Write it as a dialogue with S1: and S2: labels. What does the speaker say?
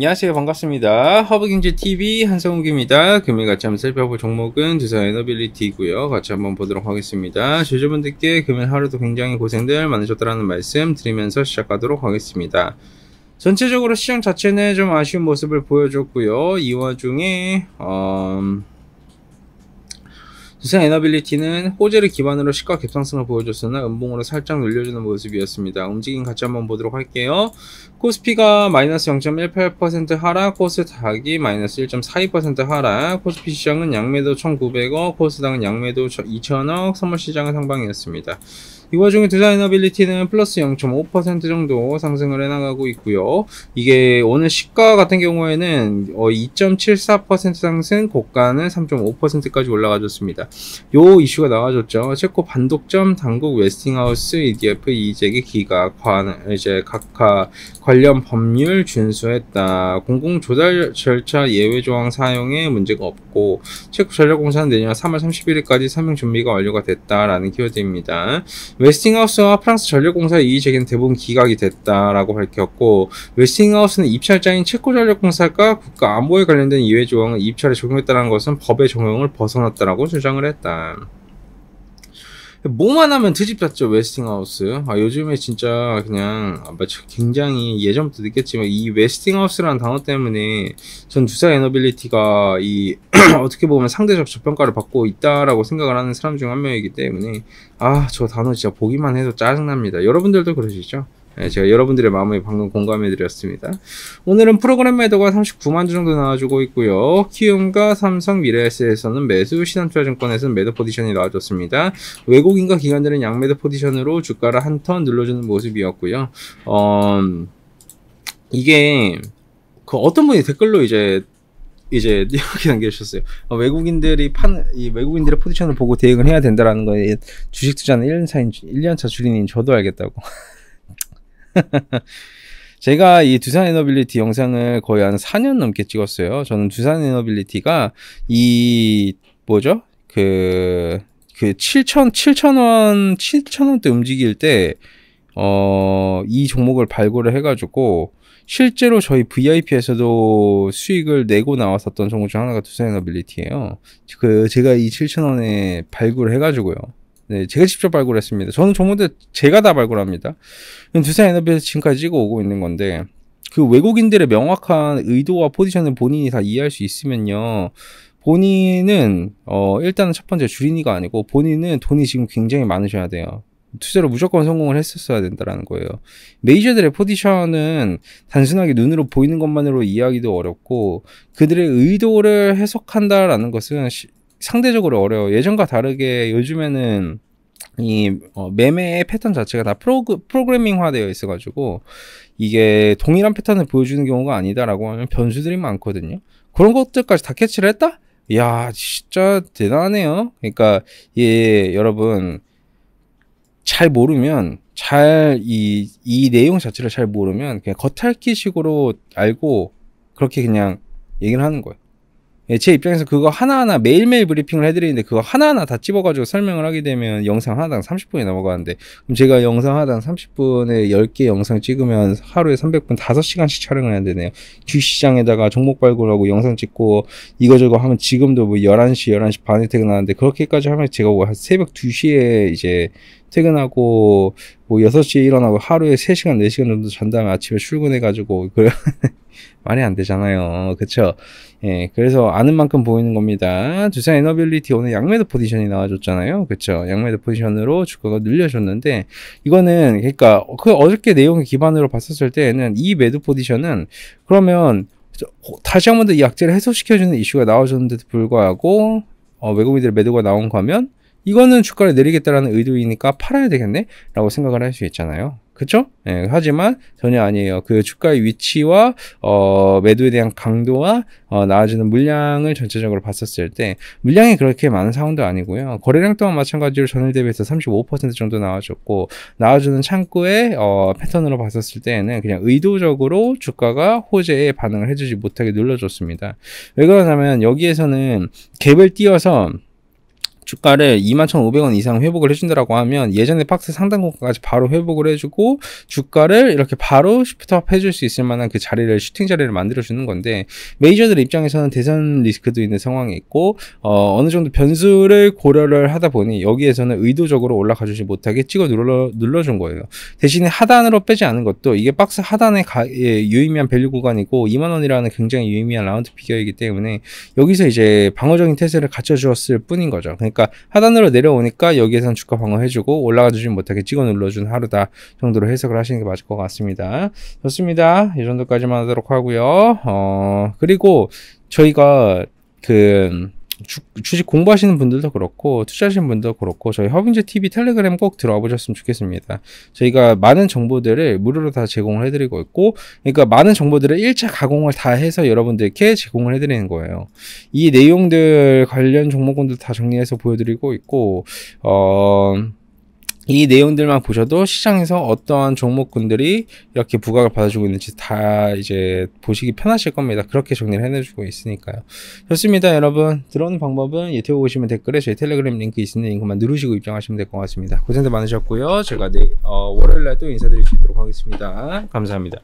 S1: 안녕하세요 반갑습니다 허브경제TV 한성욱입니다 금일 같이 한번 살펴볼 종목은 두산에너빌리티고요 같이 한번 보도록 하겠습니다 제주분들께 금일 하루도 굉장히 고생들 많으셨다라는 말씀 드리면서 시작하도록 하겠습니다 전체적으로 시장 자체는 좀 아쉬운 모습을 보여줬고요 이 와중에 어... 두산 에너빌리티는 호재를 기반으로 시가 개상성을 보여줬으나 음봉으로 살짝 눌려주는 모습이었습니다. 움직임 같이 한번 보도록 할게요. 코스피가 마이너스 0.18% 하락, 코스닥이 마이너스 1.42% 하락, 코스피 시장은 양매도 1,900억, 코스닥은 양매도 2,000억, 선물시장은 상방이었습니다. 이 와중에 디자이너빌리티는 플러스 0.5% 정도 상승을 해나가고 있고요. 이게 오늘 시가 같은 경우에는 2.74% 어, 상승, 고가는 3.5%까지 올라가줬습니다. 요 이슈가 나와줬죠. 체코 반독점 당국 웨스팅하우스 EDF 이재기 기각 관, 이제 각하 관련 법률 준수했다. 공공조달 절차 예외 조항 사용에 문제가 없고 체코 전력공사는 내년 3월 31일까지 서명 준비가 완료가 됐다라는 키워드입니다. 웨스팅하우스와 프랑스 전력공사의 이의제기는 대부분 기각이 됐다라고 밝혔고 웨스팅하우스는 입찰장인 체코전력공사가 국가 안보에 관련된 이외 조항을 입찰에 적용했다는 것은 법의 적용을 벗어났다라고 주장을 했다. 뭐만 하면 트집잡죠 웨스팅하우스 아 요즘에 진짜 그냥 아, 굉장히 예전부터 느꼈지만 이 웨스팅하우스라는 단어 때문에 전 두사 에너빌리티가 이 어떻게 보면 상대적 저평가를 받고 있다라고 생각을 하는 사람 중 한 명이기 때문에 아 저 단어 진짜 보기만 해도 짜증납니다 여러분들도 그러시죠? 예, 제가 여러분들의 마음에 방금 공감해 드렸습니다. 오늘은 프로그램 매도가 39만 주 정도 나와주고 있고요. 키움과 삼성 미래에스에서는 매수, 신한투자증권에서는 매도 포지션이 나와줬습니다. 외국인과 기관들은 양매도 포지션으로 주가를 한 턴 눌러주는 모습이었고요. 어, 이게 그 어떤 분이 댓글로 이제 이제 이렇게 남겨주셨어요. 어, 외국인들이 판, 이 외국인들의 포지션을 보고 대응을 해야 된다라는 거에 주식 투자는 1년차인, 1년차 주린인 저도 알겠다고. 제가 이 두산 에너빌리티 영상을 거의 한 4년 넘게 찍었어요. 저는 두산 에너빌리티가 이 뭐죠? 그, 그 7천, 7천 원, 7천 원대 움직일 때, 어, 이 종목을 발굴을 해가지고, 실제로 저희 VIP에서도 수익을 내고 나왔었던 종목 중 하나가 두산 에너빌리티예요. 그, 제가 이 7천 원에 발굴을 해가지고요. 네, 제가 직접 발굴했습니다. 저는 전부다 제가 다 발굴합니다. 두산 에너비에서 지금까지 찍어 오고 있는 건데 그 외국인들의 명확한 의도와 포지션을 본인이 다 이해할 수 있으면요. 본인은 어 일단은 첫 번째 주린이가 아니고 본인은 돈이 지금 굉장히 많으셔야 돼요. 투자로 무조건 성공을 했었어야 된다라는 거예요. 메이저들의 포지션은 단순하게 눈으로 보이는 것만으로 이해하기도 어렵고 그들의 의도를 해석한다라는 것은 시, 상대적으로 어려워. 예전과 다르게 요즘에는 이 어, 매매의 패턴 자체가 다 프로그, 프로그래밍화되어 있어가지고 이게 동일한 패턴을 보여주는 경우가 아니다라고 하면 변수들이 많거든요. 그런 것들까지 다 캐치를 했다? 야 진짜 대단하네요. 그러니까 예 여러분 잘 모르면 잘 이 이 내용 자체를 잘 모르면 그냥 겉핥기식으로 알고 그렇게 그냥 얘기를 하는 거예요. 예, 제 입장에서 그거 하나하나 매일매일 브리핑을 해드리는데 그거 하나하나 다 찝어가지고 설명을 하게 되면 영상 하나당 30분이 넘어가는데 그럼 제가 영상 하나당 30분에 10개 영상 찍으면 하루에 300분 5시간씩 촬영을 해야 되네요. 주시장에다가 종목 발굴하고 영상 찍고 이거저거 하면 지금도 뭐 11시, 11시 반에 퇴근하는데 그렇게까지 하면 제가 뭐 새벽 2시에 이제 퇴근하고 뭐 6시에 일어나고 하루에 3시간, 4시간 정도 잔 다음에 아침에 출근해가지고 그 말이 안 되잖아요. 그쵸? 예, 그래서 아는 만큼 보이는 겁니다. 두산 에너빌리티 오늘 양매도 포지션이 나와줬잖아요. 그쵸? 양매도 포지션으로 주가가 늘려줬는데 이거는 그러니까 그 어저께 내용을 기반으로 봤었을 때는이 매도 포지션은 그러면 어, 다시 한 번 더이 약재를 해소시켜주는 이슈가 나와줬는데도 불구하고 어, 외국인들의 매도가 나온 거면 이거는 주가를 내리겠다라는 의도이니까 팔아야 되겠네? 라고 생각을 할 수 있잖아요. 그쵸? 예, 하지만 전혀 아니에요. 그 주가의 위치와, 어, 매도에 대한 강도와, 어, 나아지는 물량을 전체적으로 봤었을 때, 물량이 그렇게 많은 상황도 아니고요. 거래량 또한 마찬가지로 전일 대비해서 35% 정도 나와줬고, 나와주는 창구의, 어, 패턴으로 봤었을 때에는 그냥 의도적으로 주가가 호재에 반응을 해주지 못하게 눌러줬습니다. 왜 그러냐면, 여기에서는 갭을 띄어서, 주가를 21,500원 이상 회복을 해준다라고 하면 예전에 박스 상단 고가까지 바로 회복을 해주고 주가를 이렇게 바로 시프트업 해줄 수 있을 만한 그 자리를 슈팅 자리를 만들어주는 건데 메이저들 입장에서는 대선 리스크도 있는 상황이 있고 어, 어느 정도 변수를 고려를 하다 보니 여기에서는 의도적으로 올라가주지 못하게 찍어 눌러 눌러준 거예요. 대신에 하단으로 빼지 않은 것도 이게 박스 하단에 가, 예, 유의미한 밸류 구간이고 2만 원이라는 굉장히 유의미한 라운드 피겨이기 때문에 여기서 이제 방어적인 태세를 갖춰주었을 뿐인 거죠. 그러니까 그러니까 하단으로 내려오니까 여기에선 주가 방어해주고 올라가주진 못하게 찍어 눌러준 하루다 정도로 해석을 하시는 게 맞을 것 같습니다. 좋습니다. 이 정도까지만 하도록 하고요. 어, 그리고 저희가 그 주, 식 공부하시는 분들도 그렇고 투자하시는 분도 그렇고 저희 허빙제 TV 텔레그램 꼭 들어와 보셨으면 좋겠습니다. 저희가 많은 정보들을 무료로 다 제공을 해드리고 있고 그러니까 많은 정보들을 1차 가공을 다 해서 여러분들께 제공을 해드리는 거예요. 이 내용들 관련 종목군들 다 정리해서 보여드리고 있고 어... 이 내용들만 보셔도 시장에서 어떠한 종목군들이 이렇게 부각을 받아주고 있는지 다 이제 보시기 편하실 겁니다. 그렇게 정리를 해내주고 있으니까요. 좋습니다, 여러분. 들어오는 방법은 유튜브 보시면 댓글에 저희 텔레그램 링크 있으니 링크만 누르시고 입장하시면 될 것 같습니다. 고생들 많으셨고요. 제가 내, 어, 월요일날 또 인사드릴 수 있도록 하겠습니다. 감사합니다.